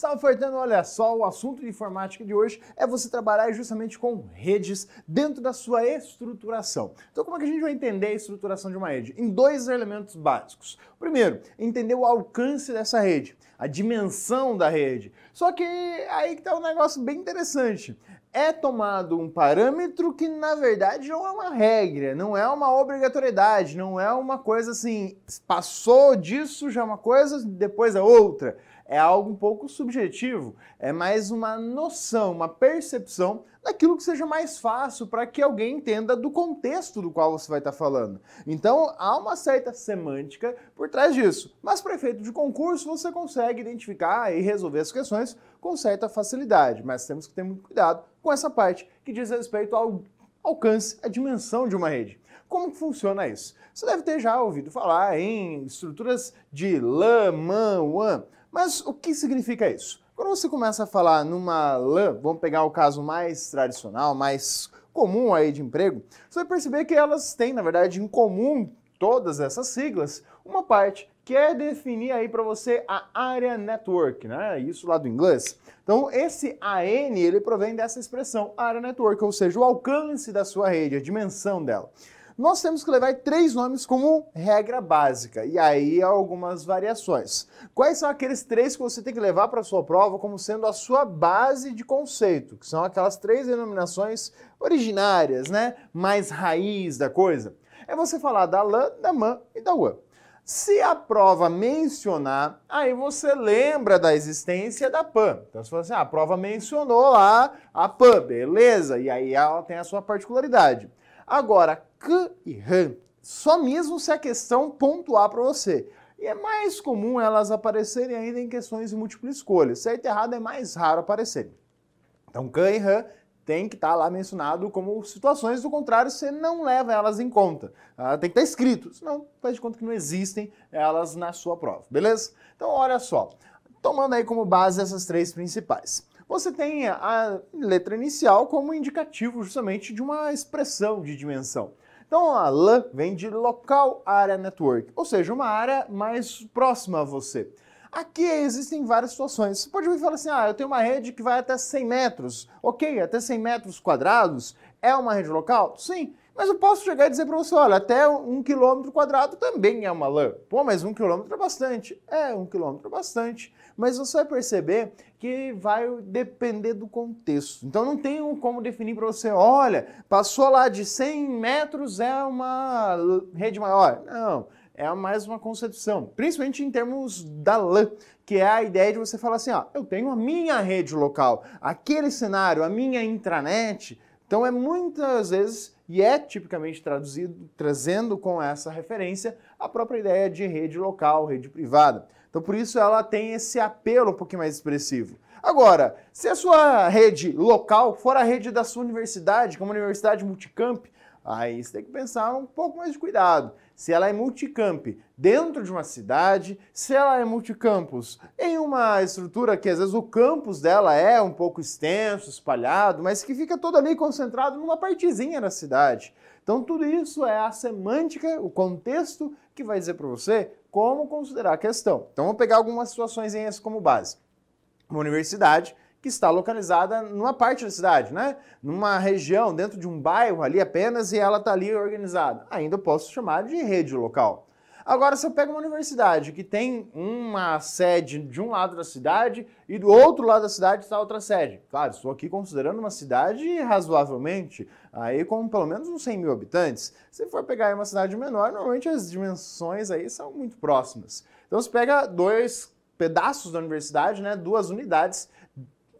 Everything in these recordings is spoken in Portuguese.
Salve, Fernando! Olha só, o assunto de informática de hoje é você trabalhar justamente com redes dentro da sua estruturação. Então, como é que a gente vai entender a estruturação de uma rede? Em dois elementos básicos. Primeiro, entender o alcance dessa rede, a dimensão da rede. Só que aí que está um negócio bem interessante. É tomado um parâmetro que, na verdade, não é uma regra, não é uma obrigatoriedade, não é uma coisa assim, passou disso já é uma coisa, depois é outra é algo um pouco subjetivo, é mais uma noção, uma percepção daquilo que seja mais fácil para que alguém entenda do contexto do qual você vai estar tá falando. Então há uma certa semântica por trás disso, mas para efeito de concurso você consegue identificar e resolver as questões com certa facilidade, mas temos que ter muito cuidado com essa parte que diz respeito ao alcance, a dimensão de uma rede. Como que funciona isso? Você deve ter já ouvido falar em estruturas de LAMAN, WAN. Mas o que significa isso? Quando você começa a falar numa lã, vamos pegar o caso mais tradicional, mais comum aí de emprego, você vai perceber que elas têm, na verdade, em comum todas essas siglas, uma parte que é definir aí para você a área network, né? Isso lá do inglês. Então, esse AN, ele provém dessa expressão, área network, ou seja, o alcance da sua rede, a dimensão dela nós temos que levar três nomes como regra básica. E aí algumas variações. Quais são aqueles três que você tem que levar para a sua prova como sendo a sua base de conceito, que são aquelas três denominações originárias, né? Mais raiz da coisa. É você falar da lã, da man e da uã. Se a prova mencionar, aí você lembra da existência da PAN. Então, se você, assim, ah, a prova mencionou lá a PAN, beleza, e aí ela tem a sua particularidade. Agora, k e han, só mesmo se a questão pontuar para você. E é mais comum elas aparecerem ainda em questões de múltipla escolha. Certo e errado é mais raro aparecerem. Então, k e han tem que estar tá lá mencionado como situações, do contrário, você não leva elas em conta. Ah, tem que estar tá escrito, senão faz de conta que não existem elas na sua prova, beleza? Então, olha só, tomando aí como base essas três principais. Você tem a letra inicial como indicativo justamente de uma expressão de dimensão. Então a LAN vem de Local Area Network, ou seja, uma área mais próxima a você. Aqui existem várias situações. Você pode me falar assim, ah, eu tenho uma rede que vai até 100 metros. Ok, até 100 metros quadrados é uma rede local? Sim. Mas eu posso chegar e dizer para você, olha, até um quilômetro quadrado também é uma lã. Pô, mas um quilômetro é bastante. É, um quilômetro é bastante. Mas você vai perceber que vai depender do contexto. Então não tem como definir para você, olha, passou lá de 100 metros é uma rede maior. Não, é mais uma concepção, principalmente em termos da lã, que é a ideia de você falar assim, ó, eu tenho a minha rede local, aquele cenário, a minha intranet. Então é muitas vezes e é tipicamente traduzido, trazendo com essa referência a própria ideia de rede local, rede privada. Então, por isso, ela tem esse apelo um pouquinho mais expressivo. Agora, se a sua rede local for a rede da sua universidade, como é a universidade multicamp, aí você tem que pensar um pouco mais de cuidado se ela é multicamp dentro de uma cidade, se ela é multicampus em uma estrutura que às vezes o campus dela é um pouco extenso, espalhado, mas que fica todo ali concentrado numa partezinha da cidade. Então tudo isso é a semântica, o contexto que vai dizer para você como considerar a questão. Então vamos pegar algumas situações em essa como base. Uma universidade que está localizada numa parte da cidade, né? Numa região, dentro de um bairro ali apenas, e ela está ali organizada. Ainda posso chamar de rede local. Agora, se eu pego uma universidade que tem uma sede de um lado da cidade e do outro lado da cidade está outra sede. Claro, estou aqui considerando uma cidade razoavelmente, aí com pelo menos uns 100 mil habitantes. Se for pegar uma cidade menor, normalmente as dimensões aí são muito próximas. Então, se pega dois pedaços da universidade, né, duas unidades,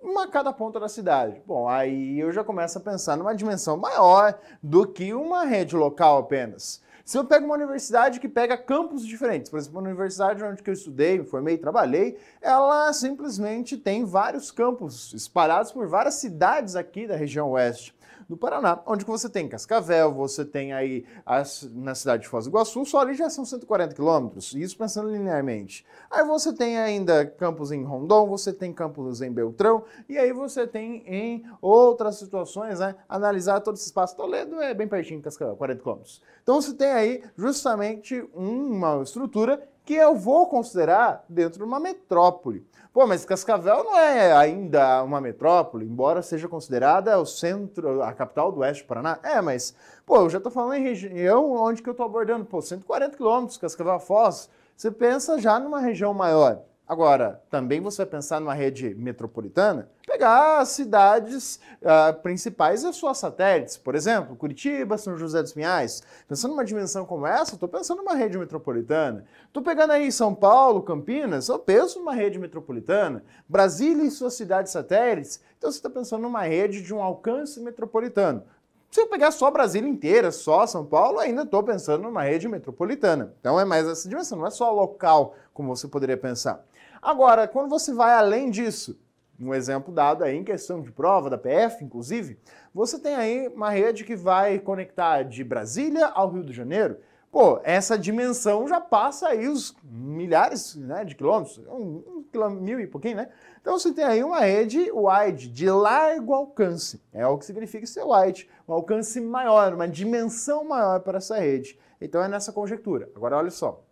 uma a cada ponta da cidade. Bom, aí eu já começo a pensar numa dimensão maior do que uma rede local apenas. Se eu pego uma universidade que pega campos diferentes, por exemplo, a universidade onde eu estudei, me formei, trabalhei, ela simplesmente tem vários campos espalhados por várias cidades aqui da região oeste do Paraná, onde você tem Cascavel, você tem aí as, na cidade de Foz do Iguaçu, só ali já são 140 quilômetros, isso pensando linearmente. Aí você tem ainda campos em Rondon, você tem campos em Beltrão, e aí você tem em outras situações, né, analisar todo esse espaço. Toledo é bem pertinho de Cascavel, 40 quilômetros. Então você tem aí justamente uma estrutura que eu vou considerar dentro de uma metrópole. Pô, mas Cascavel não é ainda uma metrópole, embora seja considerada o centro, a capital do oeste do Paraná. É, mas, pô, eu já estou falando em região onde que eu estou abordando, pô, 140 quilômetros, Cascavel Foz. Você pensa já numa região maior. Agora, também você vai pensar numa rede metropolitana, pegar as cidades uh, principais e as suas satélites, por exemplo, Curitiba, São José dos Pinhais. Pensando numa dimensão como essa, estou pensando numa rede metropolitana. Estou pegando aí São Paulo, Campinas, eu penso numa rede metropolitana. Brasília e suas cidades satélites, então você está pensando numa rede de um alcance metropolitano. Se eu pegar só Brasília inteira, só São Paulo, ainda estou pensando numa rede metropolitana. Então é mais essa dimensão, não é só local, como você poderia pensar. Agora, quando você vai além disso, um exemplo dado aí em questão de prova da PF, inclusive, você tem aí uma rede que vai conectar de Brasília ao Rio de Janeiro. Pô, essa dimensão já passa aí os milhares né, de quilômetros, um, um mil e pouquinho, né? Então você tem aí uma rede wide, de largo alcance. É o que significa ser wide, um alcance maior, uma dimensão maior para essa rede. Então é nessa conjectura. Agora olha só,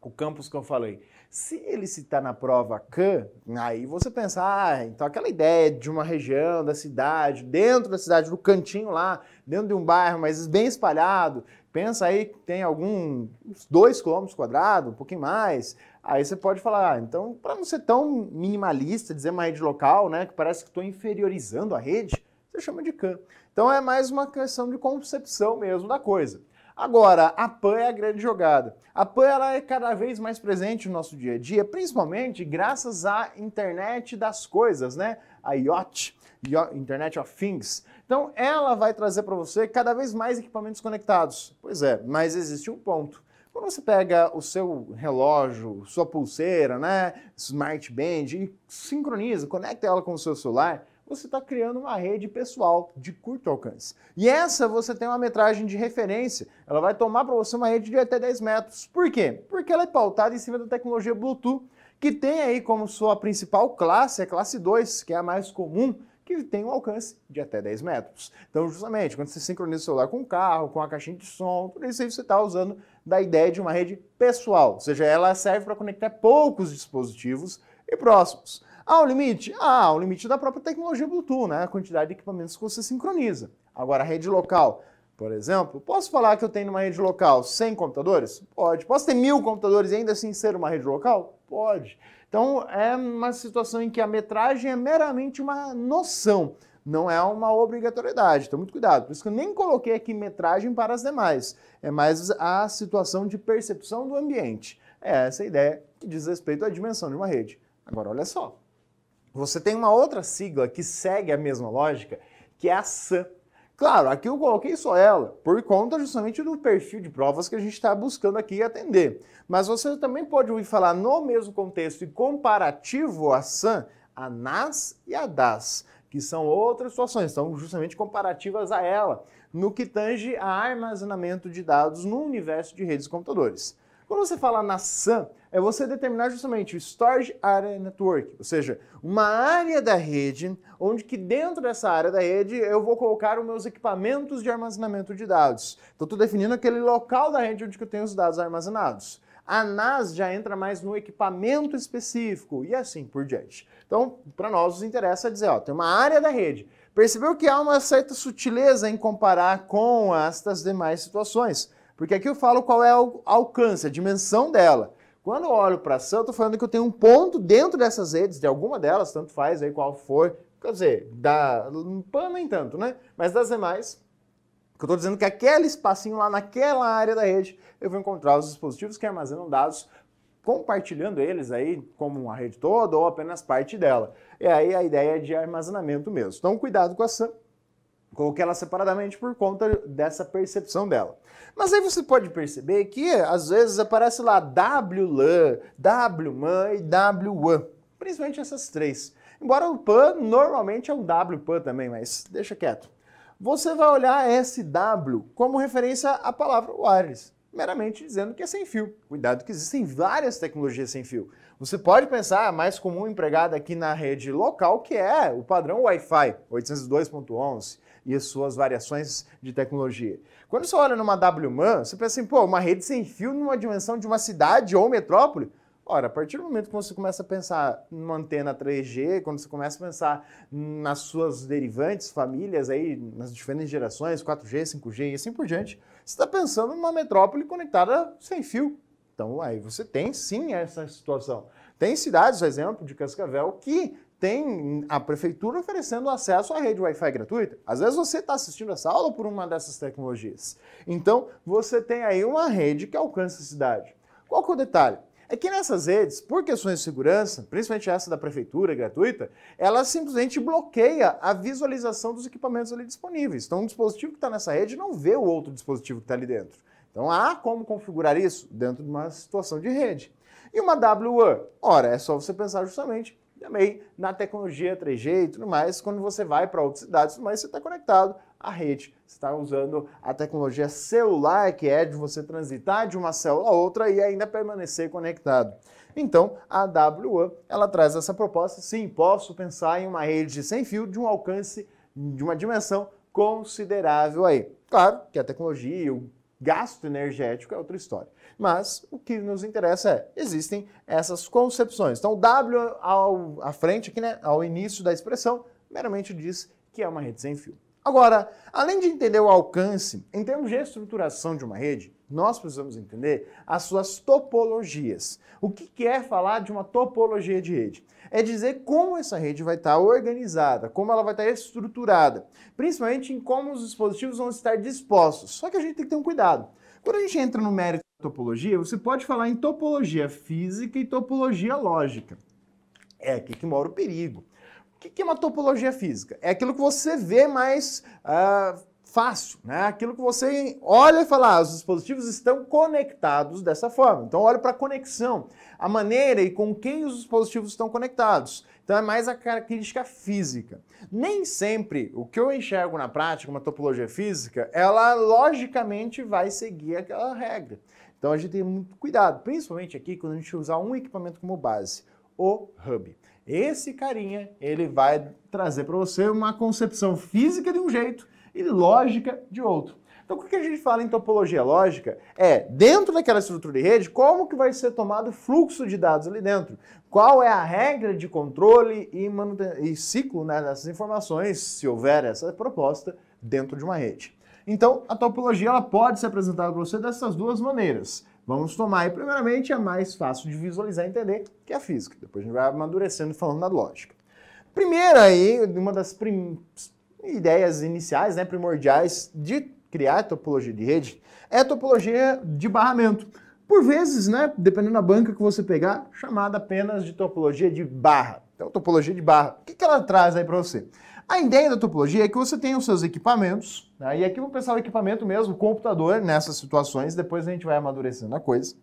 o campus que eu falei. Se ele citar na prova can, aí você pensa, ah, então aquela ideia de uma região, da cidade, dentro da cidade, do cantinho lá, dentro de um bairro, mas bem espalhado, pensa aí que tem alguns dois quilômetros quadrados, um pouquinho mais, aí você pode falar, ah, então, para não ser tão minimalista, dizer uma rede local, né, que parece que estou inferiorizando a rede, você chama de can. Então é mais uma questão de concepção mesmo da coisa. Agora, a PAN é a grande jogada. A PAN ela é cada vez mais presente no nosso dia a dia, principalmente graças à internet das coisas, né? A IoT, Internet of Things. Então, ela vai trazer para você cada vez mais equipamentos conectados. Pois é, mas existe um ponto. Quando você pega o seu relógio, sua pulseira, né, smartband e sincroniza, conecta ela com o seu celular, você está criando uma rede pessoal de curto alcance. E essa você tem uma metragem de referência, ela vai tomar para você uma rede de até 10 metros. Por quê? Porque ela é pautada em cima da tecnologia Bluetooth, que tem aí como sua principal classe, é a classe 2, que é a mais comum, que tem um alcance de até 10 metros. Então, justamente, quando você sincroniza o celular com o carro, com a caixinha de som, tudo isso aí você está usando da ideia de uma rede pessoal, ou seja, ela serve para conectar poucos dispositivos e próximos. Ah, o limite? Ah, o limite da própria tecnologia Bluetooth, né? A quantidade de equipamentos que você sincroniza. Agora, a rede local, por exemplo, posso falar que eu tenho uma rede local 100 computadores? Pode. Posso ter mil computadores e ainda assim ser uma rede local? Pode. Então, é uma situação em que a metragem é meramente uma noção, não é uma obrigatoriedade. Então, muito cuidado. Por isso que eu nem coloquei aqui metragem para as demais. É mais a situação de percepção do ambiente. É essa a ideia que diz respeito à dimensão de uma rede. Agora, olha só. Você tem uma outra sigla que segue a mesma lógica, que é a SAM. Claro, aqui eu coloquei só ela, por conta justamente do perfil de provas que a gente está buscando aqui atender. Mas você também pode ouvir falar no mesmo contexto e comparativo a SAM, a NAS e a DAS, que são outras situações, são justamente comparativas a ela, no que tange a armazenamento de dados no universo de redes de computadores. Quando você fala na SAN, é você determinar justamente o Storage Area Network, ou seja, uma área da rede onde que dentro dessa área da rede eu vou colocar os meus equipamentos de armazenamento de dados. Então estou definindo aquele local da rede onde que eu tenho os dados armazenados. A NAS já entra mais no equipamento específico e assim por diante. Então, para nós nos interessa dizer, ó, tem uma área da rede. Percebeu que há uma certa sutileza em comparar com estas demais situações. Porque aqui eu falo qual é o alcance, a dimensão dela. Quando eu olho para a SAM, eu estou falando que eu tenho um ponto dentro dessas redes, de alguma delas, tanto faz aí qual for, quer dizer, da PAN nem tanto, né? Mas das demais, que eu estou dizendo é que aquele espacinho lá naquela área da rede, eu vou encontrar os dispositivos que armazenam dados, compartilhando eles aí como uma rede toda ou apenas parte dela. E aí a ideia é de armazenamento mesmo. Então cuidado com a SAM, coloquei ela separadamente por conta dessa percepção dela. Mas aí você pode perceber que às vezes aparece lá WLAN, WMAN e WAN, principalmente essas três. Embora o PAN normalmente é um WPAN também, mas deixa quieto. Você vai olhar SW como referência à palavra wireless, meramente dizendo que é sem fio. Cuidado que existem várias tecnologias sem fio. Você pode pensar, a é mais comum empregada aqui na rede local, que é o padrão Wi-Fi 802.11 e as suas variações de tecnologia. Quando você olha numa WMAN, você pensa assim, pô, uma rede sem fio numa dimensão de uma cidade ou metrópole? Ora, a partir do momento que você começa a pensar numa antena 3G, quando você começa a pensar nas suas derivantes, famílias aí, nas diferentes gerações, 4G, 5G e assim por diante, você está pensando numa metrópole conectada sem fio. Então aí você tem sim essa situação. Tem cidades, por exemplo, de Cascavel, que tem a prefeitura oferecendo acesso à rede Wi-Fi gratuita. Às vezes você está assistindo essa aula por uma dessas tecnologias. Então, você tem aí uma rede que alcança a cidade. Qual que é o detalhe? É que nessas redes, por questões de segurança, principalmente essa da prefeitura gratuita, ela simplesmente bloqueia a visualização dos equipamentos ali disponíveis. Então, um dispositivo que está nessa rede não vê o outro dispositivo que está ali dentro. Então, há como configurar isso dentro de uma situação de rede. E uma WAN? Ora, é só você pensar justamente também na tecnologia 3G e tudo mais, quando você vai para outras cidades tudo mais, você está conectado à rede. Você está usando a tecnologia celular, que é de você transitar de uma célula a outra e ainda permanecer conectado. Então, a WAN ela traz essa proposta, sim, posso pensar em uma rede sem fio de um alcance, de uma dimensão considerável aí. Claro que a tecnologia e o gasto energético é outra história. Mas o que nos interessa é, existem essas concepções. Então, W ao, à frente, aqui, né, ao início da expressão, meramente diz que é uma rede sem fio. Agora, além de entender o alcance, em termos de estruturação de uma rede, nós precisamos entender as suas topologias. O que é falar de uma topologia de rede? é dizer como essa rede vai estar organizada, como ela vai estar estruturada, principalmente em como os dispositivos vão estar dispostos. Só que a gente tem que ter um cuidado. Quando a gente entra no mérito da topologia, você pode falar em topologia física e topologia lógica. É aqui que mora o perigo. O que é uma topologia física? É aquilo que você vê mais uh, fácil, né? Aquilo que você olha e fala, ah, os dispositivos estão conectados dessa forma. Então olha para a conexão, a maneira e com quem os dispositivos estão conectados. Então é mais a característica física. Nem sempre o que eu enxergo na prática, uma topologia física, ela logicamente vai seguir aquela regra. Então a gente tem muito cuidado, principalmente aqui quando a gente usar um equipamento como base, o hub. Esse carinha, ele vai trazer para você uma concepção física de um jeito e lógica de outro. Então, o que a gente fala em topologia lógica é, dentro daquela estrutura de rede, como que vai ser tomado o fluxo de dados ali dentro? Qual é a regra de controle e, e ciclo né, dessas informações, se houver essa proposta, dentro de uma rede? Então, a topologia ela pode ser apresentada para você dessas duas maneiras. Vamos tomar aí, primeiramente, a é mais fácil de visualizar e entender, que é a física. Depois a gente vai amadurecendo falando da lógica. Primeira aí, uma das prim ideias iniciais, né, primordiais de criar topologia de rede, é topologia de barramento. Por vezes, né, dependendo da banca que você pegar, chamada apenas de topologia de barra. Então, topologia de barra. O que, que ela traz aí para você? A ideia da topologia é que você tem os seus equipamentos, né, e aqui vou pensar o equipamento mesmo, o computador, nessas situações, depois a gente vai amadurecendo a coisa.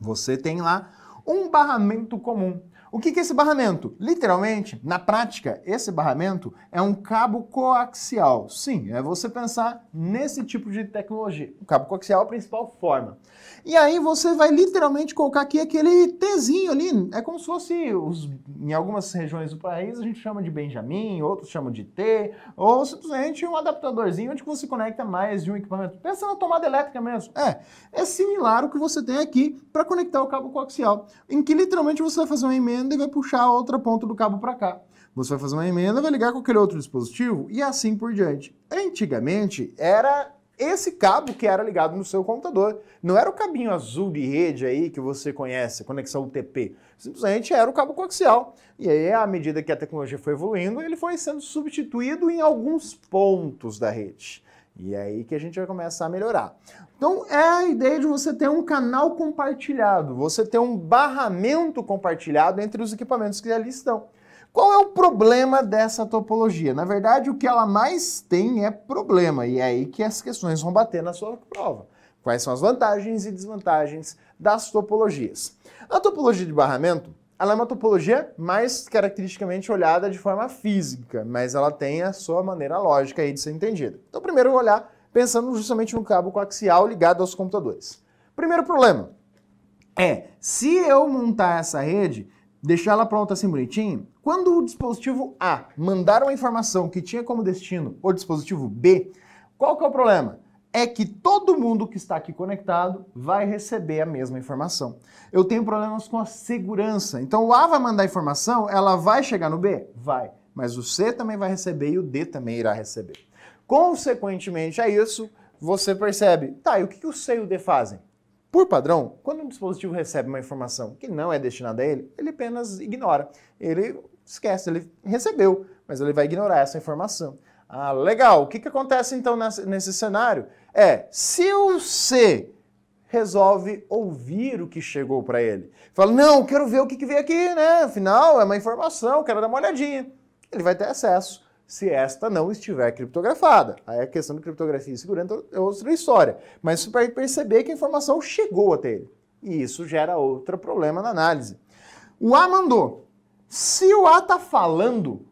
Você tem lá um barramento comum. O que é esse barramento? Literalmente, na prática, esse barramento é um cabo coaxial. Sim, é você pensar nesse tipo de tecnologia. O cabo coaxial é a principal forma. E aí você vai literalmente colocar aqui aquele Tzinho ali. É como se fosse, os, em algumas regiões do país, a gente chama de Benjamin, outros chamam de T, ou simplesmente um adaptadorzinho onde você conecta mais de um equipamento. Pensa na tomada elétrica mesmo. É, é similar ao que você tem aqui para conectar o cabo coaxial, em que literalmente você vai fazer um e-mail emenda e vai puxar a outra ponta do cabo para cá. Você vai fazer uma emenda, vai ligar com aquele outro dispositivo e assim por diante. Antigamente era esse cabo que era ligado no seu computador. Não era o cabinho azul de rede aí que você conhece, conexão UTP. Simplesmente era o cabo coaxial. E aí, à medida que a tecnologia foi evoluindo, ele foi sendo substituído em alguns pontos da rede. E é aí que a gente vai começar a melhorar. Então é a ideia de você ter um canal compartilhado, você ter um barramento compartilhado entre os equipamentos que ali estão. Qual é o problema dessa topologia? Na verdade, o que ela mais tem é problema, e é aí que as questões vão bater na sua prova. Quais são as vantagens e desvantagens das topologias? A topologia de barramento ela é uma topologia mais caracteristicamente olhada de forma física, mas ela tem a sua maneira lógica aí de ser entendida. Então, primeiro, eu vou olhar pensando justamente no cabo coaxial ligado aos computadores. Primeiro problema é, se eu montar essa rede, deixar ela pronta assim bonitinho, quando o dispositivo A mandar uma informação que tinha como destino o dispositivo B, qual que é o problema? é que todo mundo que está aqui conectado vai receber a mesma informação. Eu tenho problemas com a segurança. Então o A vai mandar informação, ela vai chegar no B? Vai. Mas o C também vai receber e o D também irá receber. Consequentemente a isso, você percebe, tá, e o que o C e o D fazem? Por padrão, quando um dispositivo recebe uma informação que não é destinada a ele, ele apenas ignora. Ele esquece, ele recebeu, mas ele vai ignorar essa informação. Ah, legal. O que, que acontece então nesse cenário? É, se o C resolve ouvir o que chegou para ele, fala, não, quero ver o que, que veio aqui, né? Afinal, é uma informação, quero dar uma olhadinha. Ele vai ter acesso se esta não estiver criptografada. Aí a é questão de criptografia e segurança é outra história. Mas você vai perceber que a informação chegou até ele. E isso gera outro problema na análise. O A mandou. Se o A está falando,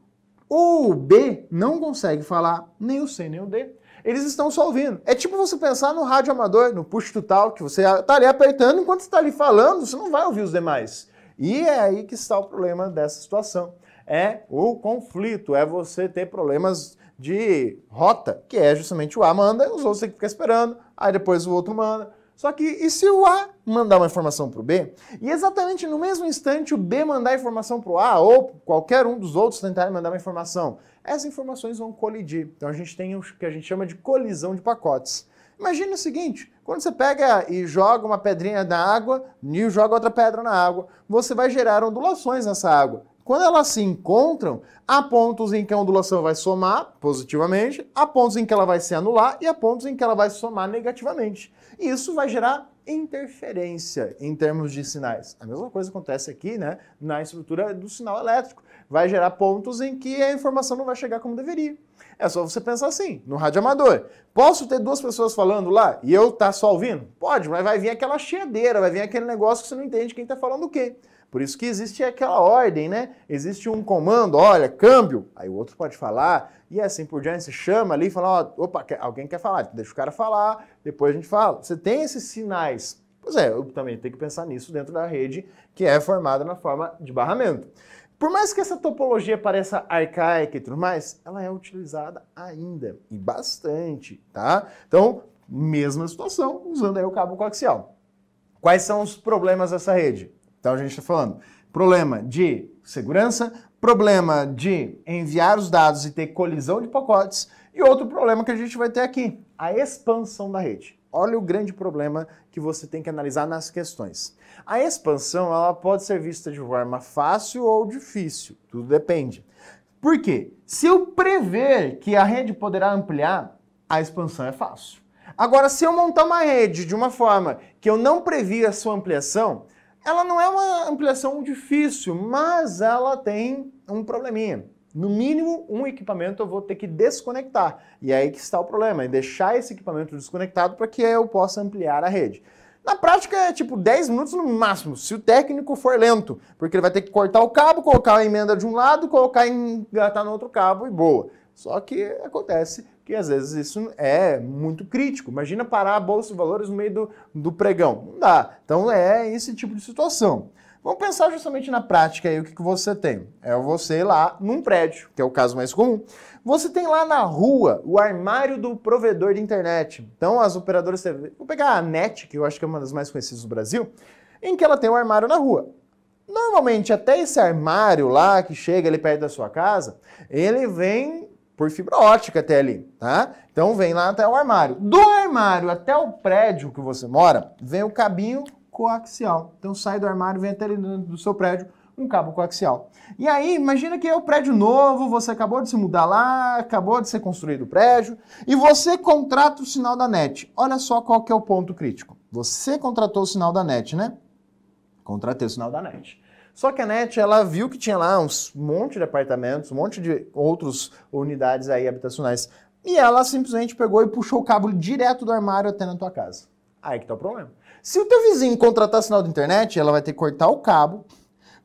o B não consegue falar nem o C nem o D. Eles estão só ouvindo. É tipo você pensar no rádio amador, no push to tal que você está ali apertando, enquanto está ali falando, você não vai ouvir os demais. E é aí que está o problema dessa situação. É o conflito, é você ter problemas de rota, que é justamente o A manda, os outros têm que ficar esperando, aí depois o outro manda, só que e se o A mandar uma informação para o B? E exatamente no mesmo instante o B mandar informação para o A ou qualquer um dos outros tentar mandar uma informação, essas informações vão colidir. Então a gente tem o que a gente chama de colisão de pacotes. Imagine o seguinte, quando você pega e joga uma pedrinha na água, Nil joga outra pedra na água, você vai gerar ondulações nessa água. Quando elas se encontram, há pontos em que a ondulação vai somar positivamente, há pontos em que ela vai se anular e há pontos em que ela vai somar negativamente. E isso vai gerar interferência em termos de sinais. A mesma coisa acontece aqui, né, na estrutura do sinal elétrico. Vai gerar pontos em que a informação não vai chegar como deveria. É só você pensar assim, no rádio amador. Posso ter duas pessoas falando lá e eu tá só ouvindo? Pode, mas vai vir aquela cheadeira, vai vir aquele negócio que você não entende quem está falando o quê. Por isso que existe aquela ordem, né? Existe um comando, olha, câmbio, aí o outro pode falar, e assim por diante, se chama ali e fala, ó, opa, alguém quer falar, então deixa o cara falar, depois a gente fala. Você tem esses sinais. Pois é, eu também tenho que pensar nisso dentro da rede que é formada na forma de barramento. Por mais que essa topologia pareça arcaica e tudo mais, ela é utilizada ainda, e bastante, tá? Então, mesma situação, usando aí o cabo coaxial. Quais são os problemas dessa rede? Então a gente está falando problema de segurança, problema de enviar os dados e ter colisão de pacotes, e outro problema que a gente vai ter aqui, a expansão da rede. Olha o grande problema que você tem que analisar nas questões. A expansão ela pode ser vista de forma fácil ou difícil, tudo depende. Por quê? Se eu prever que a rede poderá ampliar, a expansão é fácil. Agora, se eu montar uma rede de uma forma que eu não previ a sua ampliação, ela não é uma ampliação difícil, mas ela tem um probleminha. No mínimo, um equipamento eu vou ter que desconectar. E é aí que está o problema, é deixar esse equipamento desconectado para que eu possa ampliar a rede. Na prática é tipo 10 minutos no máximo, se o técnico for lento, porque ele vai ter que cortar o cabo, colocar a emenda de um lado, colocar engatar no outro cabo e boa. Só que acontece que às vezes isso é muito crítico. Imagina parar a Bolsa de Valores no meio do, do pregão. Não dá. Então é esse tipo de situação. Vamos pensar justamente na prática aí o que, que você tem. É você lá num prédio, que é o caso mais comum. Você tem lá na rua o armário do provedor de internet. Então as operadoras TV. Vou pegar a NET, que eu acho que é uma das mais conhecidas do Brasil, em que ela tem um armário na rua. Normalmente, até esse armário lá que chega ali perto da sua casa, ele vem por fibra ótica até ali, tá? Então vem lá até o armário. Do armário até o prédio que você mora, vem o cabinho coaxial. Então sai do armário, vem até ali dentro do seu prédio um cabo coaxial. E aí, imagina que é o um prédio novo, você acabou de se mudar lá, acabou de ser construído o prédio, e você contrata o sinal da NET. Olha só qual que é o ponto crítico. Você contratou o sinal da NET, né? Contratei o sinal da NET. Só que a NET, ela viu que tinha lá uns monte de apartamentos, um monte de outras unidades aí habitacionais. E ela simplesmente pegou e puxou o cabo direto do armário até na tua casa. Aí que tá o problema. Se o teu vizinho contratar sinal de internet, ela vai ter que cortar o cabo,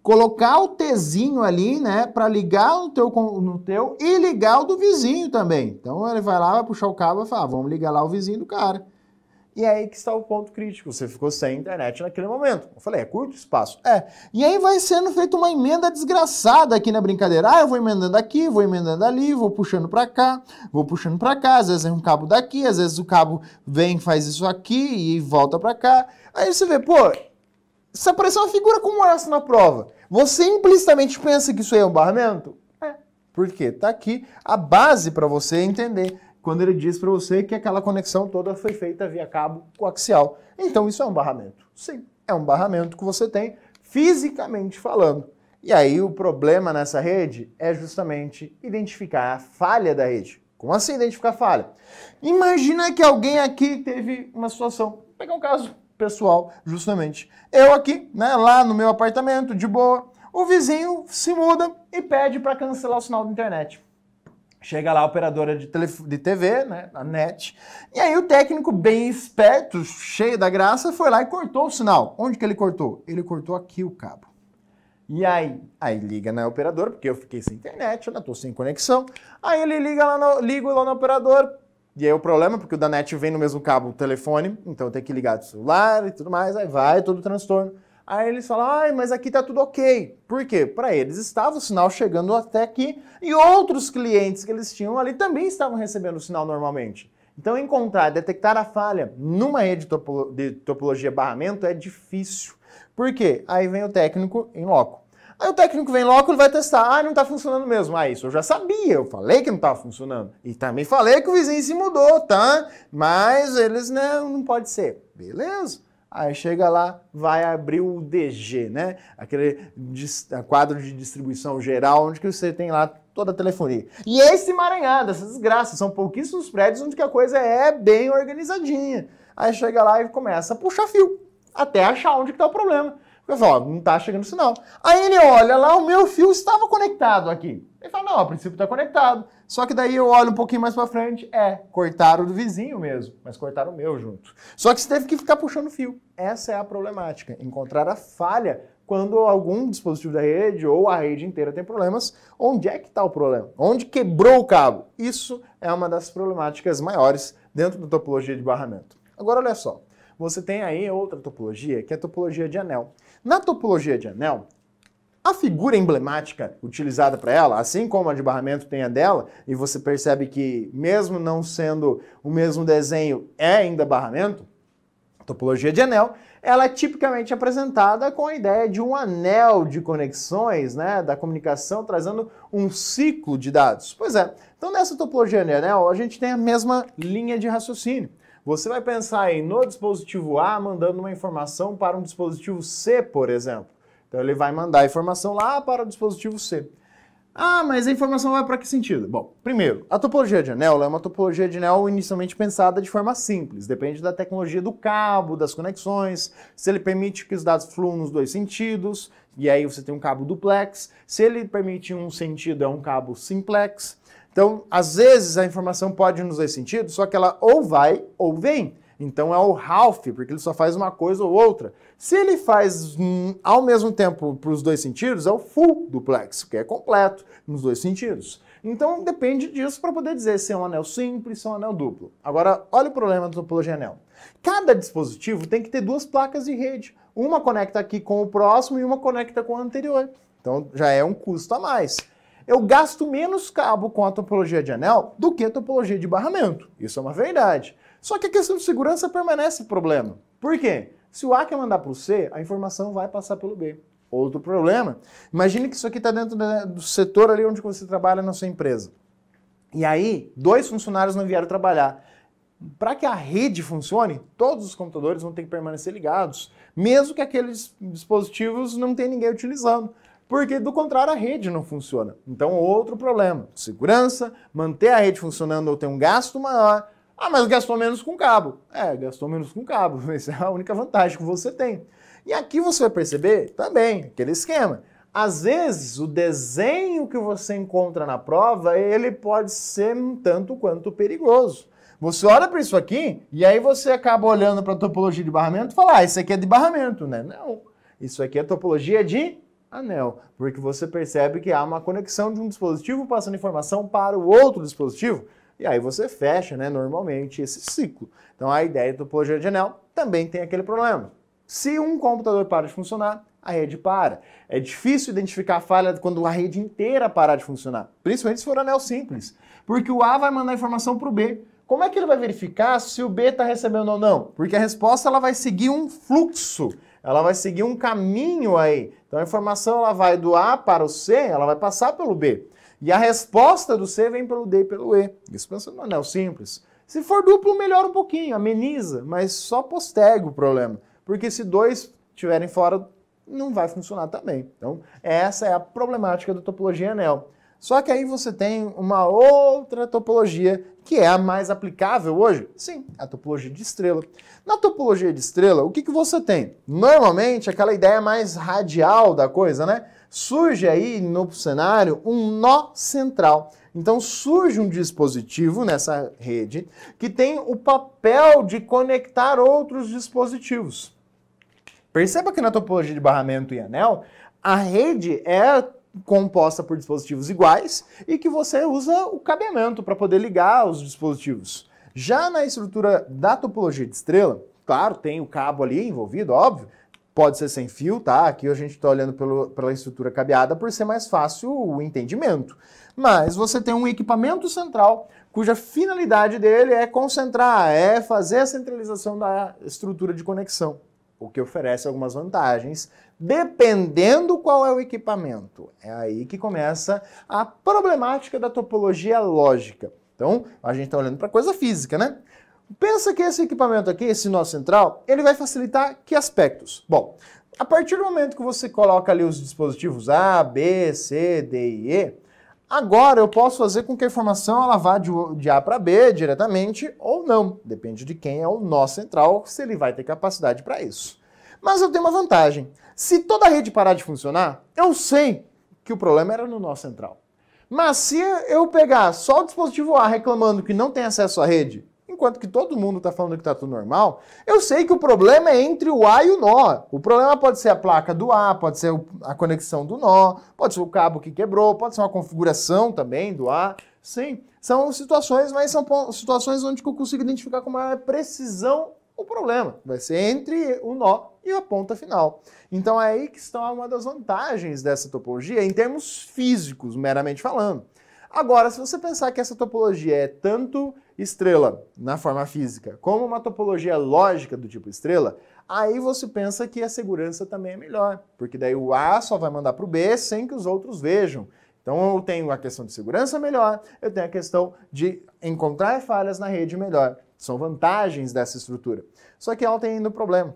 colocar o Tzinho ali, né, para ligar no teu, no teu e ligar o do vizinho também. Então ele vai lá, vai puxar o cabo e vai falar, ah, vamos ligar lá o vizinho do cara. E é aí que está o ponto crítico. Você ficou sem internet naquele momento. Eu falei, é curto espaço? É. E aí vai sendo feita uma emenda desgraçada aqui na brincadeira. Ah, eu vou emendando aqui, vou emendando ali, vou puxando para cá, vou puxando para cá. Às vezes é um cabo daqui, às vezes o cabo vem, faz isso aqui e volta para cá. Aí você vê, pô, se aparecer uma figura como essa na prova, você implicitamente pensa que isso aí é um barramento? É. Porque tá aqui a base para você entender quando ele diz para você que aquela conexão toda foi feita via cabo coaxial. Então isso é um barramento. Sim, é um barramento que você tem fisicamente falando. E aí o problema nessa rede é justamente identificar a falha da rede. Como assim identificar a falha? Imagina que alguém aqui teve uma situação, vou pegar um caso pessoal, justamente. Eu aqui, né, lá no meu apartamento, de boa, o vizinho se muda e pede para cancelar o sinal da internet. Chega lá a operadora de, de TV, né, a NET, e aí o técnico bem esperto, cheio da graça, foi lá e cortou o sinal. Onde que ele cortou? Ele cortou aqui o cabo. E aí, aí liga na operadora, porque eu fiquei sem internet, eu tô sem conexão. Aí ele liga lá no, ligo lá no operador e aí o problema, porque o da NET vem no mesmo cabo o telefone, então tem que ligar do celular e tudo mais, aí vai todo o transtorno. Aí eles falam, ah, mas aqui tá tudo ok. Por quê? Para eles estava o sinal chegando até aqui e outros clientes que eles tinham ali também estavam recebendo o sinal normalmente. Então, encontrar, detectar a falha numa rede topo de topologia barramento é difícil. Por quê? Aí vem o técnico em loco. Aí o técnico vem logo, ele vai testar. Ah, não está funcionando mesmo. Ah, isso eu já sabia, eu falei que não estava funcionando. E também falei que o vizinho se mudou, tá? Mas eles, né, não pode ser. Beleza. Aí chega lá, vai abrir o DG, né? Aquele quadro de distribuição geral onde que você tem lá toda a telefonia. E esse emaranhado, essa desgraça, são pouquíssimos prédios onde que a coisa é bem organizadinha. Aí chega lá e começa a puxar fio, até achar onde que tá o problema. Pessoal, não está chegando sinal. Aí ele olha lá, o meu fio estava conectado aqui. Ele fala, não, a princípio está conectado. Só que daí eu olho um pouquinho mais para frente, é, cortaram do vizinho mesmo, mas cortaram o meu junto. Só que você teve que ficar puxando o fio. Essa é a problemática, encontrar a falha quando algum dispositivo da rede ou a rede inteira tem problemas, onde é que está o problema? Onde quebrou o cabo? Isso é uma das problemáticas maiores dentro da topologia de barramento. Agora olha só, você tem aí outra topologia, que é a topologia de anel. Na topologia de anel, a figura emblemática utilizada para ela, assim como a de barramento tem a dela, e você percebe que, mesmo não sendo o mesmo desenho, é ainda barramento, topologia de anel, ela é tipicamente apresentada com a ideia de um anel de conexões né, da comunicação, trazendo um ciclo de dados. Pois é, então nessa topologia de anel, a gente tem a mesma linha de raciocínio. Você vai pensar em no dispositivo A mandando uma informação para um dispositivo C, por exemplo. Então ele vai mandar a informação lá para o dispositivo C. Ah, mas a informação vai para que sentido? Bom, primeiro, a topologia de anel é uma topologia de anel inicialmente pensada de forma simples, depende da tecnologia do cabo, das conexões, se ele permite que os dados fluam nos dois sentidos, e aí você tem um cabo duplex, se ele permite um sentido é um cabo simplex, então, às vezes a informação pode ir nos dois sentidos, só que ela ou vai ou vem. Então é o Ralph, porque ele só faz uma coisa ou outra. Se ele faz hum, ao mesmo tempo para os dois sentidos, é o full duplex, que é completo nos dois sentidos. Então depende disso para poder dizer se é um anel simples ou é um anel duplo. Agora, olha o problema da topologia anel. Cada dispositivo tem que ter duas placas de rede. Uma conecta aqui com o próximo e uma conecta com o anterior. Então já é um custo a mais eu gasto menos cabo com a topologia de anel do que a topologia de barramento. Isso é uma verdade. Só que a questão de segurança permanece problema. Por quê? Se o A quer mandar para o C, a informação vai passar pelo B. Outro problema. Imagine que isso aqui está dentro do setor ali onde você trabalha na sua empresa. E aí, dois funcionários não vieram trabalhar. Para que a rede funcione, todos os computadores vão ter que permanecer ligados, mesmo que aqueles dispositivos não tenham ninguém utilizando porque do contrário a rede não funciona. Então, outro problema. Segurança, manter a rede funcionando ou ter um gasto maior. Ah, mas gastou menos com cabo. É, gastou menos com cabo. Essa é a única vantagem que você tem. E aqui você vai perceber também aquele esquema. Às vezes, o desenho que você encontra na prova, ele pode ser um tanto quanto perigoso. Você olha para isso aqui e aí você acaba olhando para a topologia de barramento e fala, ah, isso aqui é de barramento, né? Não, isso aqui é topologia de anel, porque você percebe que há uma conexão de um dispositivo passando informação para o outro dispositivo, e aí você fecha, né, normalmente, esse ciclo. Então a ideia do topologia de anel também tem aquele problema. Se um computador para de funcionar, a rede para. É difícil identificar a falha quando a rede inteira parar de funcionar, principalmente se for anel simples, porque o A vai mandar informação para o B. Como é que ele vai verificar se o B está recebendo ou não? Porque a resposta ela vai seguir um fluxo ela vai seguir um caminho aí. Então a informação ela vai do A para o C, ela vai passar pelo B. E a resposta do C vem pelo D e pelo E. Isso pensa no anel simples. Se for duplo, melhora um pouquinho, ameniza, mas só posterga o problema. Porque se dois estiverem fora, não vai funcionar também. Então, essa é a problemática da topologia anel. Só que aí você tem uma outra topologia que é a mais aplicável hoje? Sim, a topologia de estrela. Na topologia de estrela, o que, que você tem? Normalmente, aquela ideia mais radial da coisa, né? Surge aí no cenário um nó central. Então surge um dispositivo nessa rede que tem o papel de conectar outros dispositivos. Perceba que na topologia de barramento e anel, a rede é composta por dispositivos iguais e que você usa o cabeamento para poder ligar os dispositivos. Já na estrutura da topologia de estrela, claro, tem o cabo ali envolvido, óbvio, pode ser sem fio, tá? Aqui a gente está olhando pelo, pela estrutura cabeada por ser mais fácil o entendimento. Mas você tem um equipamento central cuja finalidade dele é concentrar, é fazer a centralização da estrutura de conexão o que oferece algumas vantagens, dependendo qual é o equipamento. É aí que começa a problemática da topologia lógica. Então, a gente está olhando para coisa física, né? Pensa que esse equipamento aqui, esse nó central, ele vai facilitar que aspectos? Bom, a partir do momento que você coloca ali os dispositivos A, B, C, D e E, Agora eu posso fazer com que a informação ela vá de, de A para B diretamente ou não. Depende de quem é o nó central, se ele vai ter capacidade para isso. Mas eu tenho uma vantagem. Se toda a rede parar de funcionar, eu sei que o problema era no nó central. Mas se eu pegar só o dispositivo A reclamando que não tem acesso à rede enquanto que todo mundo está falando que está tudo normal, eu sei que o problema é entre o A e o nó. O problema pode ser a placa do A, pode ser a conexão do nó, pode ser o cabo que quebrou, pode ser uma configuração também do A. Sim, são situações, mas são situações onde eu consigo identificar com maior precisão o problema. Vai ser entre o nó e a ponta final. Então é aí que está uma das vantagens dessa topologia em termos físicos, meramente falando. Agora, se você pensar que essa topologia é tanto estrela na forma física como uma topologia lógica do tipo estrela, aí você pensa que a segurança também é melhor, porque daí o A só vai mandar para o B sem que os outros vejam. Então eu tenho a questão de segurança melhor, eu tenho a questão de encontrar falhas na rede melhor. São vantagens dessa estrutura. Só que ela tem ainda um problema.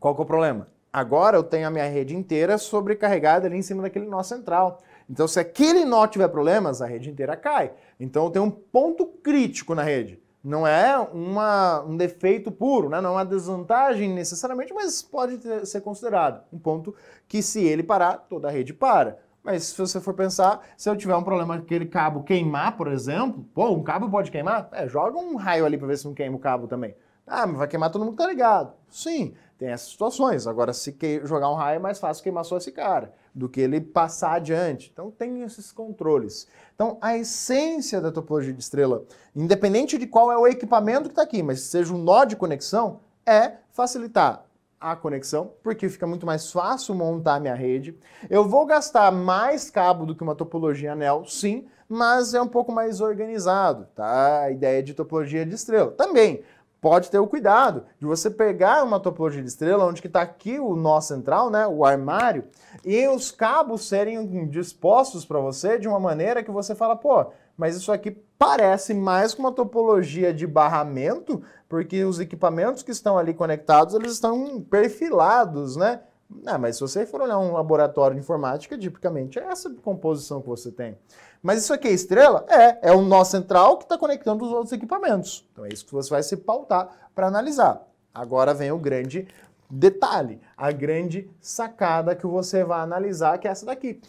Qual que é o problema? Agora eu tenho a minha rede inteira sobrecarregada ali em cima daquele nó central. Então, se aquele nó tiver problemas, a rede inteira cai. Então, tem um ponto crítico na rede. Não é uma, um defeito puro, né? não é uma desvantagem necessariamente, mas pode ter, ser considerado um ponto que, se ele parar, toda a rede para. Mas se você for pensar, se eu tiver um problema aquele cabo queimar, por exemplo, pô, um cabo pode queimar? É, joga um raio ali para ver se não queima o cabo também. Ah, mas vai queimar todo mundo que tá ligado. Sim, tem essas situações. Agora, se jogar um raio é mais fácil queimar só esse cara do que ele passar adiante. Então tem esses controles. Então a essência da topologia de estrela, independente de qual é o equipamento que está aqui, mas seja um nó de conexão, é facilitar a conexão, porque fica muito mais fácil montar minha rede. Eu vou gastar mais cabo do que uma topologia anel, sim, mas é um pouco mais organizado, tá? A ideia de topologia de estrela. Também, pode ter o cuidado de você pegar uma topologia de estrela, onde que está aqui o nó central, né, o armário, e os cabos serem dispostos para você de uma maneira que você fala, pô, mas isso aqui parece mais com uma topologia de barramento, porque os equipamentos que estão ali conectados, eles estão perfilados, né? Não, ah, mas se você for olhar um laboratório de informática, tipicamente é essa composição que você tem. Mas isso aqui é estrela? É, é o nó central que está conectando os outros equipamentos. Então é isso que você vai se pautar para analisar. Agora vem o grande detalhe, a grande sacada que você vai analisar, que é essa daqui.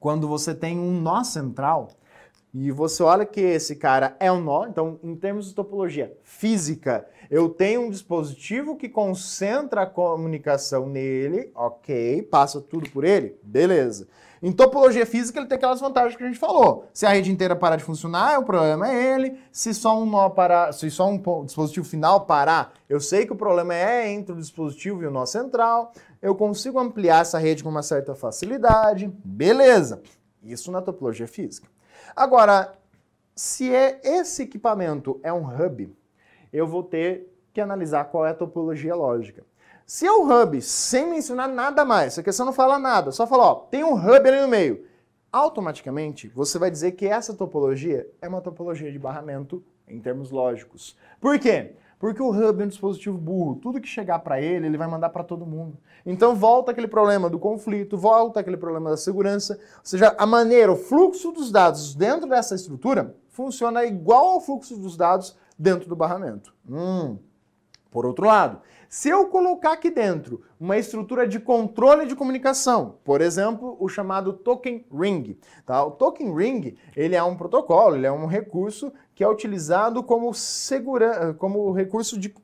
Quando você tem um nó central, e você olha que esse cara é um nó, então em termos de topologia física, eu tenho um dispositivo que concentra a comunicação nele, ok, passa tudo por ele, beleza. Em topologia física, ele tem aquelas vantagens que a gente falou. Se a rede inteira parar de funcionar, o é problema é ele. Se só um nó parar, se só um dispositivo final parar, eu sei que o problema é entre o dispositivo e o nó central. Eu consigo ampliar essa rede com uma certa facilidade. Beleza. Isso na topologia física. Agora, se é esse equipamento é um hub, eu vou ter que analisar qual é a topologia lógica. Se é o hub, sem mencionar nada mais, a questão não fala nada, só fala, ó, tem um hub ali no meio, automaticamente você vai dizer que essa topologia é uma topologia de barramento em termos lógicos. Por quê? Porque o hub é um dispositivo burro, tudo que chegar para ele, ele vai mandar para todo mundo. Então volta aquele problema do conflito, volta aquele problema da segurança, ou seja, a maneira, o fluxo dos dados dentro dessa estrutura funciona igual ao fluxo dos dados dentro do barramento. Hum. Por outro lado, se eu colocar aqui dentro uma estrutura de controle de comunicação, por exemplo, o chamado token ring, tá? O token ring, ele é um protocolo, ele é um recurso que é utilizado como segura, como recurso de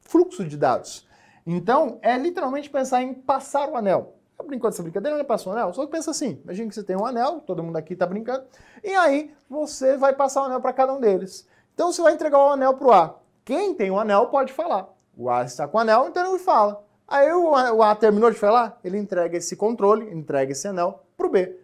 fluxo de dados. Então, é literalmente pensar em passar o anel. Eu brinco dessa brincadeira, não né? passa o anel? Só que pensa assim, imagina que você tem um anel, todo mundo aqui está brincando, e aí você vai passar o anel para cada um deles. Então você vai entregar o anel para o A. Quem tem o anel pode falar. O A está com o anel, então ele fala. Aí o A, o a terminou de falar, ele entrega esse controle, entrega esse anel para o B.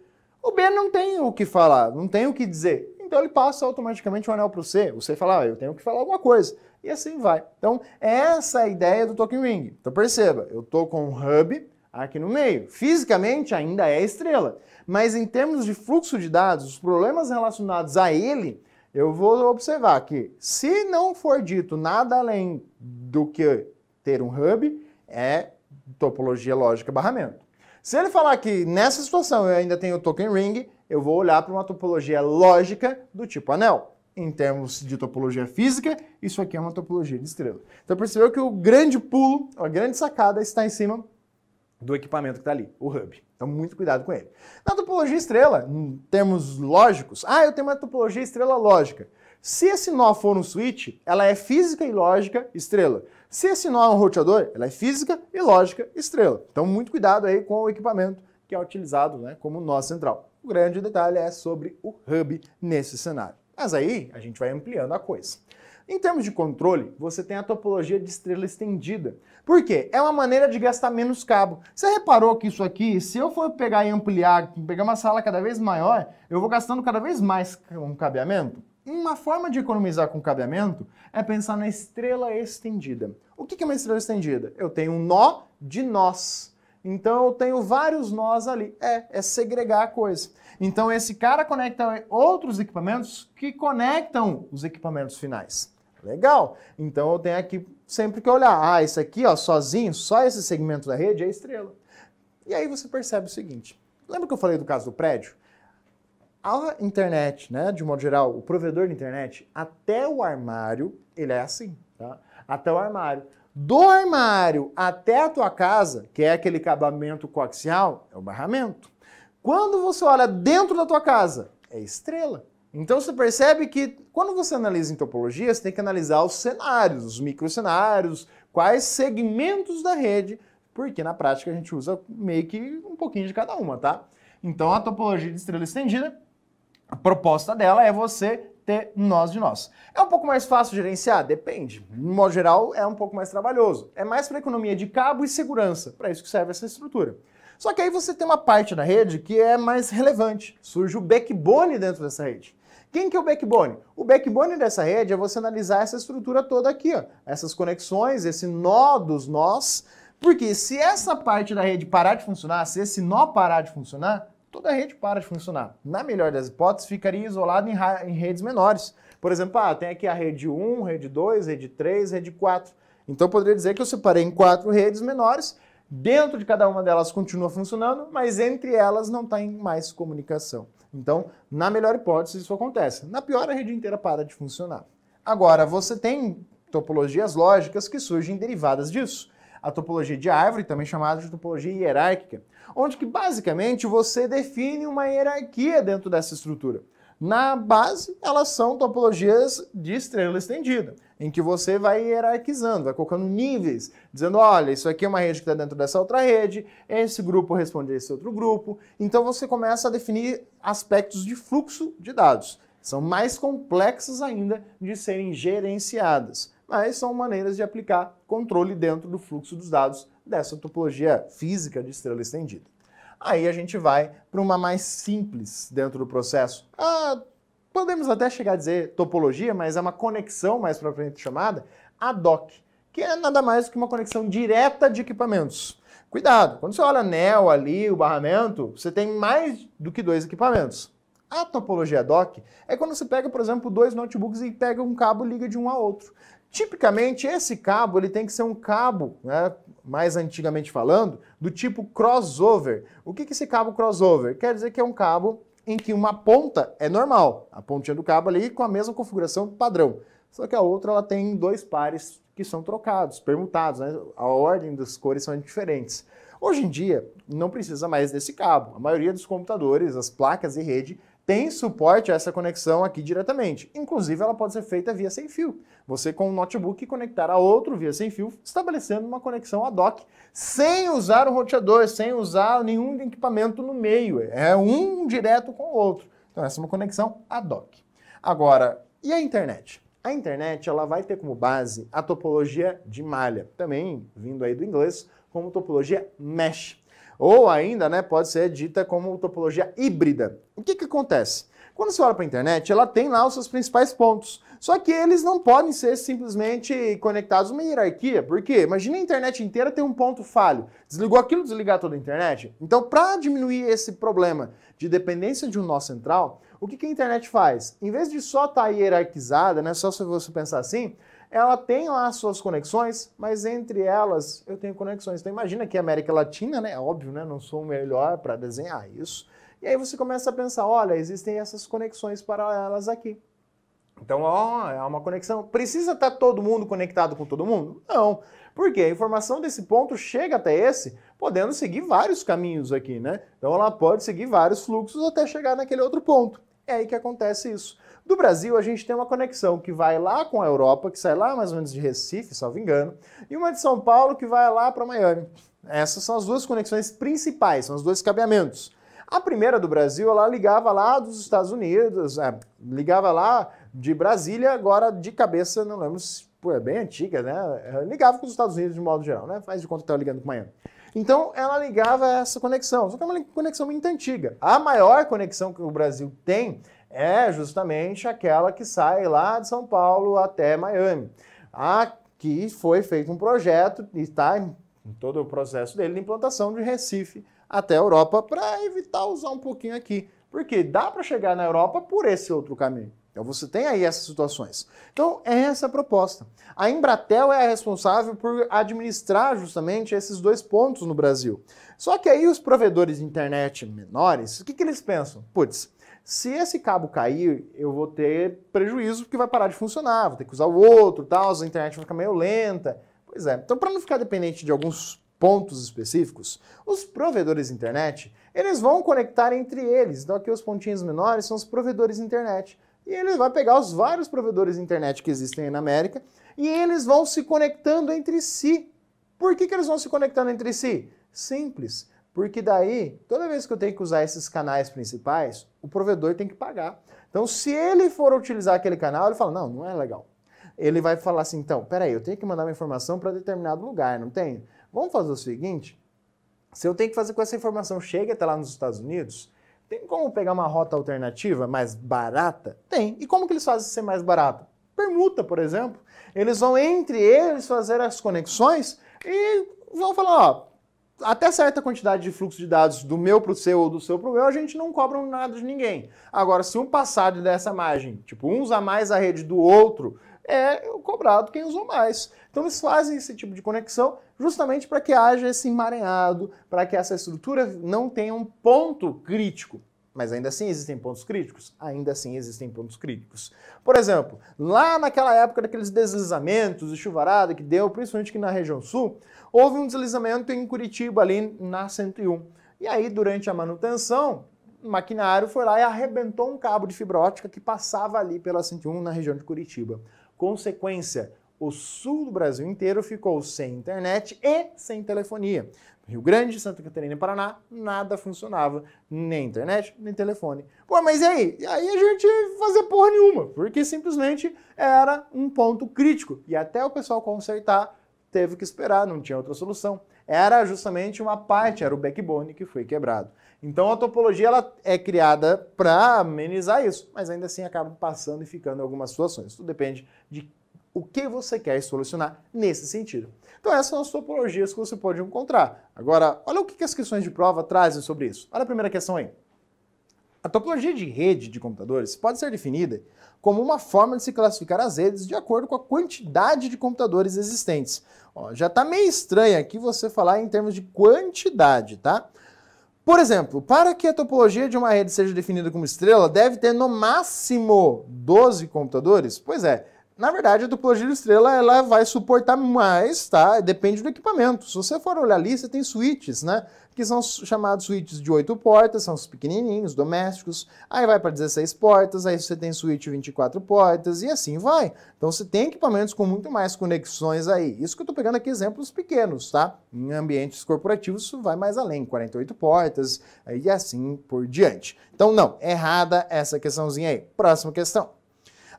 O B não tem o que falar, não tem o que dizer. Então ele passa automaticamente o anel para o C. O C fala, ah, eu tenho que falar alguma coisa. E assim vai. Então, é essa é a ideia do Token Ring. Então perceba, eu estou com um hub aqui no meio. Fisicamente ainda é estrela, mas em termos de fluxo de dados, os problemas relacionados a ele eu vou observar que se não for dito nada além do que ter um hub, é topologia lógica barramento. Se ele falar que nessa situação eu ainda tenho token ring, eu vou olhar para uma topologia lógica do tipo anel. Em termos de topologia física, isso aqui é uma topologia de estrela. Então percebeu que o grande pulo, a grande sacada está em cima do equipamento que está ali, o hub. Então, muito cuidado com ele. Na topologia estrela, em termos lógicos, ah, eu tenho uma topologia estrela lógica. Se esse nó for um switch, ela é física e lógica estrela. Se esse nó é um roteador, ela é física e lógica estrela. Então, muito cuidado aí com o equipamento que é utilizado né, como nó central. O grande detalhe é sobre o hub nesse cenário. Mas aí a gente vai ampliando a coisa. Em termos de controle, você tem a topologia de estrela estendida. Por quê? É uma maneira de gastar menos cabo. Você reparou que isso aqui, se eu for pegar e ampliar, pegar uma sala cada vez maior, eu vou gastando cada vez mais com cabeamento? Uma forma de economizar com cabeamento é pensar na estrela estendida. O que é uma estrela estendida? Eu tenho um nó de nós. Então eu tenho vários nós ali. É, é segregar a coisa. Então esse cara conecta outros equipamentos que conectam os equipamentos finais. Legal. Então eu tenho aqui sempre que olhar, ah, esse aqui, ó, sozinho, só esse segmento da rede é estrela. E aí você percebe o seguinte: lembra que eu falei do caso do prédio? A internet, né, de modo geral, o provedor de internet, até o armário, ele é assim, tá? Até o armário. Do armário até a tua casa, que é aquele acabamento coaxial, é o barramento. Quando você olha dentro da tua casa, é estrela. Então você percebe que quando você analisa em topologia, você tem que analisar os cenários, os microcenários, quais segmentos da rede, porque na prática a gente usa meio que um pouquinho de cada uma, tá? Então a topologia de estrela estendida, a proposta dela é você ter nós de nós. É um pouco mais fácil gerenciar? Depende. De modo geral, é um pouco mais trabalhoso. É mais para economia de cabo e segurança, para isso que serve essa estrutura. Só que aí você tem uma parte da rede que é mais relevante. Surge o backbone dentro dessa rede. Quem que é o backbone? O backbone dessa rede é você analisar essa estrutura toda aqui, ó, essas conexões, esse nó dos nós, porque se essa parte da rede parar de funcionar, se esse nó parar de funcionar, toda a rede para de funcionar. Na melhor das hipóteses, ficaria isolado em, em redes menores. Por exemplo, ah, tem aqui a rede 1, rede 2, rede 3, rede 4. Então eu poderia dizer que eu separei em quatro redes menores, dentro de cada uma delas continua funcionando, mas entre elas não está em mais comunicação. Então, na melhor hipótese, isso acontece. Na pior, a rede inteira para de funcionar. Agora, você tem topologias lógicas que surgem derivadas disso. A topologia de árvore, também chamada de topologia hierárquica, onde que basicamente você define uma hierarquia dentro dessa estrutura. Na base, elas são topologias de estrela estendida em que você vai hierarquizando, vai colocando níveis, dizendo, olha, isso aqui é uma rede que está dentro dessa outra rede, esse grupo responde a esse outro grupo. Então você começa a definir aspectos de fluxo de dados. São mais complexas ainda de serem gerenciadas, mas são maneiras de aplicar controle dentro do fluxo dos dados dessa topologia física de estrela estendida. Aí a gente vai para uma mais simples dentro do processo, ah, podemos até chegar a dizer topologia, mas é uma conexão mais propriamente chamada, a doc, que é nada mais do que uma conexão direta de equipamentos. Cuidado, quando você olha anel ali, o barramento, você tem mais do que dois equipamentos. A topologia doc é quando você pega, por exemplo, dois notebooks e pega um cabo e liga de um a outro. Tipicamente, esse cabo ele tem que ser um cabo, né, mais antigamente falando, do tipo crossover. O que, que esse cabo crossover? Quer dizer que é um cabo em que uma ponta é normal, a pontinha do cabo ali com a mesma configuração padrão. Só que a outra ela tem dois pares que são trocados, permutados, né? a ordem das cores são diferentes. Hoje em dia, não precisa mais desse cabo. A maioria dos computadores, as placas de rede, tem suporte a essa conexão aqui diretamente. Inclusive, ela pode ser feita via sem fio. Você, com um notebook, conectar a outro via sem fio, estabelecendo uma conexão ad hoc, sem usar o roteador, sem usar nenhum equipamento no meio. É um direto com o outro. Então, essa é uma conexão ad hoc. Agora, e a internet? A internet ela vai ter como base a topologia de malha, também vindo aí do inglês como topologia mesh. Ou ainda, né, pode ser dita como topologia híbrida. O que, que acontece? Quando você olha para a internet, ela tem lá os seus principais pontos. Só que eles não podem ser simplesmente conectados numa uma hierarquia. Por quê? Imagina a internet inteira tem um ponto falho. Desligou aquilo, desligar toda a internet. Então, para diminuir esse problema de dependência de um nó central, o que, que a internet faz? Em vez de só estar tá hierarquizada, né, só se você pensar assim, ela tem lá suas conexões, mas entre elas eu tenho conexões. Então imagina que a é América Latina, né? É óbvio, né? Não sou o melhor para desenhar isso. E aí você começa a pensar, olha, existem essas conexões paralelas aqui. Então, ó, é uma conexão. Precisa estar tá todo mundo conectado com todo mundo? Não. Porque a informação desse ponto chega até esse, podendo seguir vários caminhos aqui, né? Então ela pode seguir vários fluxos até chegar naquele outro ponto. É aí que acontece isso. Do Brasil, a gente tem uma conexão que vai lá com a Europa, que sai lá mais ou menos de Recife, salvo engano, e uma de São Paulo que vai lá para Miami. Essas são as duas conexões principais, são os dois cabeamentos. A primeira do Brasil, ela ligava lá dos Estados Unidos, é, ligava lá de Brasília, agora de cabeça, não lembro se pô, é bem antiga, né? É, ligava com os Estados Unidos de modo geral, né? Faz de conta que estava tá ligando com Miami. Então, ela ligava essa conexão, só que é uma conexão muito antiga. A maior conexão que o Brasil tem é justamente aquela que sai lá de São Paulo até Miami. Aqui foi feito um projeto e está em todo o processo dele de implantação de Recife até a Europa para evitar usar um pouquinho aqui, porque dá para chegar na Europa por esse outro caminho. Então você tem aí essas situações. Então é essa a proposta. A Embratel é a responsável por administrar justamente esses dois pontos no Brasil. Só que aí os provedores de internet menores, o que, que eles pensam? Putz, se esse cabo cair, eu vou ter prejuízo porque vai parar de funcionar, vou ter que usar o outro, tal, a internet vai ficar meio lenta. Pois é. Então, para não ficar dependente de alguns pontos específicos, os provedores de internet, eles vão conectar entre eles. Então, aqui os pontinhos menores são os provedores de internet. E ele vai pegar os vários provedores de internet que existem aí na América e eles vão se conectando entre si. Por que, que eles vão se conectando entre si? Simples. Porque daí, toda vez que eu tenho que usar esses canais principais, o provedor tem que pagar. Então, se ele for utilizar aquele canal, ele fala: não, não é legal. Ele vai falar assim: então, peraí, eu tenho que mandar uma informação para determinado lugar, não tenho? Vamos fazer o seguinte: se eu tenho que fazer com essa informação chegue até lá nos Estados Unidos, tem como pegar uma rota alternativa mais barata? Tem. E como que eles fazem ser mais barata? Permuta, por exemplo. Eles vão entre eles fazer as conexões e vão falar: ó, até certa quantidade de fluxo de dados do meu para o seu ou do seu para o meu, a gente não cobra nada de ninguém. Agora, se um passado dessa margem, tipo, um usa mais a rede do outro, é cobrado quem usou mais. Então eles fazem esse tipo de conexão justamente para que haja esse emaranhado, para que essa estrutura não tenha um ponto crítico. Mas ainda assim existem pontos críticos? Ainda assim existem pontos críticos. Por exemplo, lá naquela época daqueles deslizamentos e chuvarada que deu, principalmente aqui na região sul, houve um deslizamento em Curitiba, ali na 101. E aí, durante a manutenção, o maquinário foi lá e arrebentou um cabo de fibra ótica que passava ali pela 101 na região de Curitiba. Consequência, o sul do Brasil inteiro ficou sem internet e sem telefonia. Rio Grande, Santa Catarina e Paraná, nada funcionava, nem internet, nem telefone. Pô, mas e aí? E aí a gente fazer porra nenhuma, porque simplesmente era um ponto crítico. E até o pessoal consertar, teve que esperar, não tinha outra solução. Era justamente uma parte, era o backbone que foi quebrado. Então a topologia ela é criada para amenizar isso, mas ainda assim acaba passando e ficando em algumas situações. Tudo depende de o que você quer solucionar nesse sentido. Então essas são as topologias que você pode encontrar. Agora, olha o que as questões de prova trazem sobre isso. Olha a primeira questão aí. A topologia de rede de computadores pode ser definida como uma forma de se classificar as redes de acordo com a quantidade de computadores existentes. Ó, já está meio estranho aqui você falar em termos de quantidade, tá? Por exemplo, para que a topologia de uma rede seja definida como estrela, deve ter no máximo 12 computadores? Pois é, na verdade, a dupla giro estrela ela vai suportar mais, tá? Depende do equipamento. Se você for olhar ali, você tem switches, né? Que são chamados switches de 8 portas, são os pequenininhos, domésticos. Aí vai para 16 portas, aí você tem switch 24 portas e assim vai. Então você tem equipamentos com muito mais conexões aí. Isso que eu estou pegando aqui exemplos pequenos, tá? Em ambientes corporativos isso vai mais além, 48 portas e assim por diante. Então não, errada essa questãozinha aí. Próxima questão.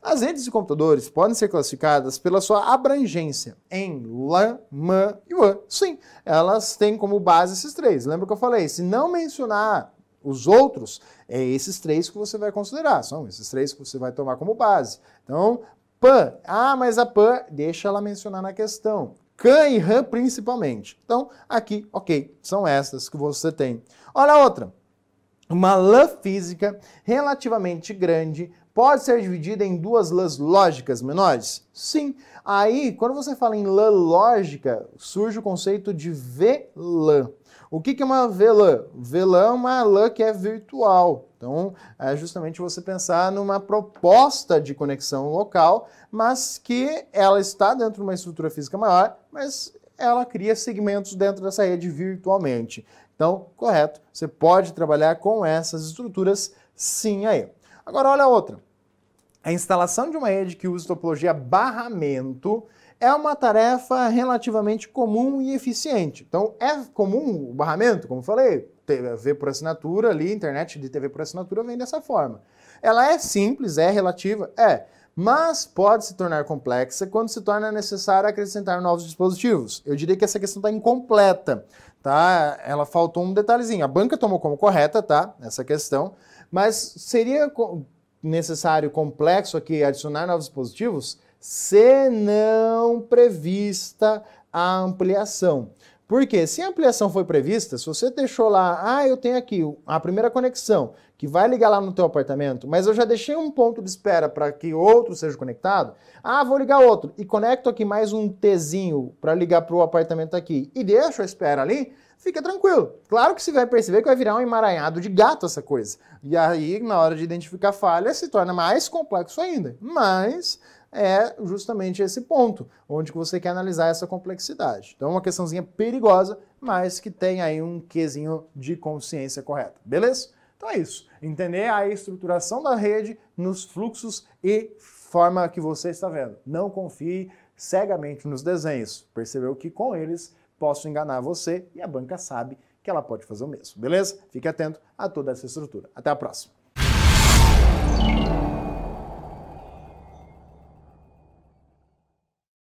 As redes de computadores podem ser classificadas pela sua abrangência em LAN, MAN e WAN. Sim, elas têm como base esses três. Lembra que eu falei? Se não mencionar os outros, é esses três que você vai considerar, são esses três que você vai tomar como base. Então, PAN, ah, mas a PAN, deixa ela mencionar na questão. CAN e RAM principalmente. Então, aqui, ok, são essas que você tem. Olha a outra. Uma lã física relativamente grande pode ser dividida em duas lãs lógicas menores? Sim. Aí, quando você fala em lã lógica, surge o conceito de VLAN. O que é uma VLAN? VLAN é uma lã que é virtual. Então, é justamente você pensar numa proposta de conexão local, mas que ela está dentro de uma estrutura física maior, mas ela cria segmentos dentro dessa rede virtualmente. Então, correto, você pode trabalhar com essas estruturas sim aí. Agora, olha outra. A instalação de uma rede que usa topologia barramento é uma tarefa relativamente comum e eficiente. Então, é comum o barramento, como falei, TV por assinatura ali, internet de TV por assinatura vem dessa forma. Ela é simples, é relativa, é, mas pode se tornar complexa quando se torna necessário acrescentar novos dispositivos. Eu diria que essa questão está incompleta, tá? Ela faltou um detalhezinho. A banca tomou como correta, tá? Essa questão, mas seria necessário complexo aqui adicionar novos dispositivos se não prevista a ampliação. Porque se a ampliação foi prevista, se você deixou lá, ah, eu tenho aqui a primeira conexão que vai ligar lá no teu apartamento, mas eu já deixei um ponto de espera para que outro seja conectado, ah, vou ligar outro e conecto aqui mais um Tzinho para ligar para o apartamento aqui e deixo a espera ali, fica tranquilo. Claro que você vai perceber que vai virar um emaranhado de gato essa coisa. E aí, na hora de identificar falha, se torna mais complexo ainda. Mas é justamente esse ponto, onde você quer analisar essa complexidade. Então, é uma questãozinha perigosa, mas que tem aí um quesinho de consciência correta, beleza? Então é isso. Entender a estruturação da rede nos fluxos e forma que você está vendo. Não confie cegamente nos desenhos. Percebeu que com eles posso enganar você e a banca sabe que ela pode fazer o mesmo, beleza? Fique atento a toda essa estrutura. Até a próxima!